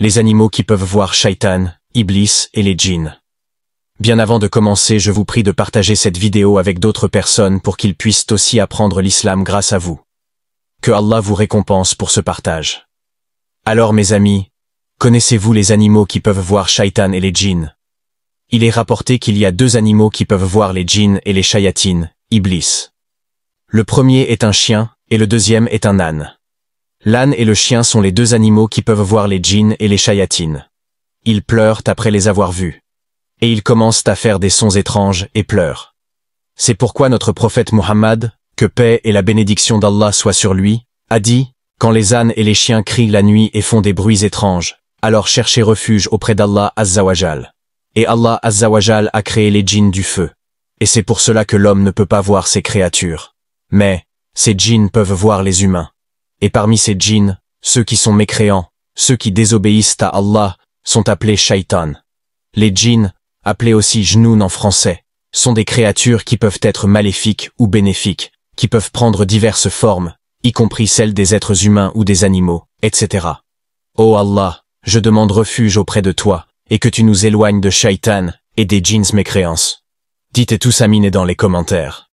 les animaux qui peuvent voir Shaitan, Iblis et les djinns. Bien avant de commencer, je vous prie de partager cette vidéo avec d'autres personnes pour qu'ils puissent aussi apprendre l'islam grâce à vous. Que Allah vous récompense pour ce partage. Alors mes amis, connaissez-vous les animaux qui peuvent voir Shaitan et les djinns Il est rapporté qu'il y a deux animaux qui peuvent voir les djinns et les shayatines, Iblis. Le premier est un chien, et le deuxième est un âne. L'âne et le chien sont les deux animaux qui peuvent voir les djinns et les chayatines. Ils pleurent après les avoir vus. Et ils commencent à faire des sons étranges et pleurent. C'est pourquoi notre prophète Muhammad, que paix et la bénédiction d'Allah soient sur lui, a dit, quand les ânes et les chiens crient la nuit et font des bruits étranges, alors cherchez refuge auprès d'Allah Azzawajal. Et Allah Azzawajal a créé les djinns du feu. Et c'est pour cela que l'homme ne peut pas voir ses créatures. Mais, ces djinns peuvent voir les humains. Et parmi ces djinns, ceux qui sont mécréants, ceux qui désobéissent à Allah, sont appelés shaitan. Les djinns, appelés aussi jnoun en français, sont des créatures qui peuvent être maléfiques ou bénéfiques, qui peuvent prendre diverses formes, y compris celles des êtres humains ou des animaux, etc. Ô oh Allah, je demande refuge auprès de toi, et que tu nous éloignes de shaitan et des djinns mécréants. Dites et tous miner dans les commentaires.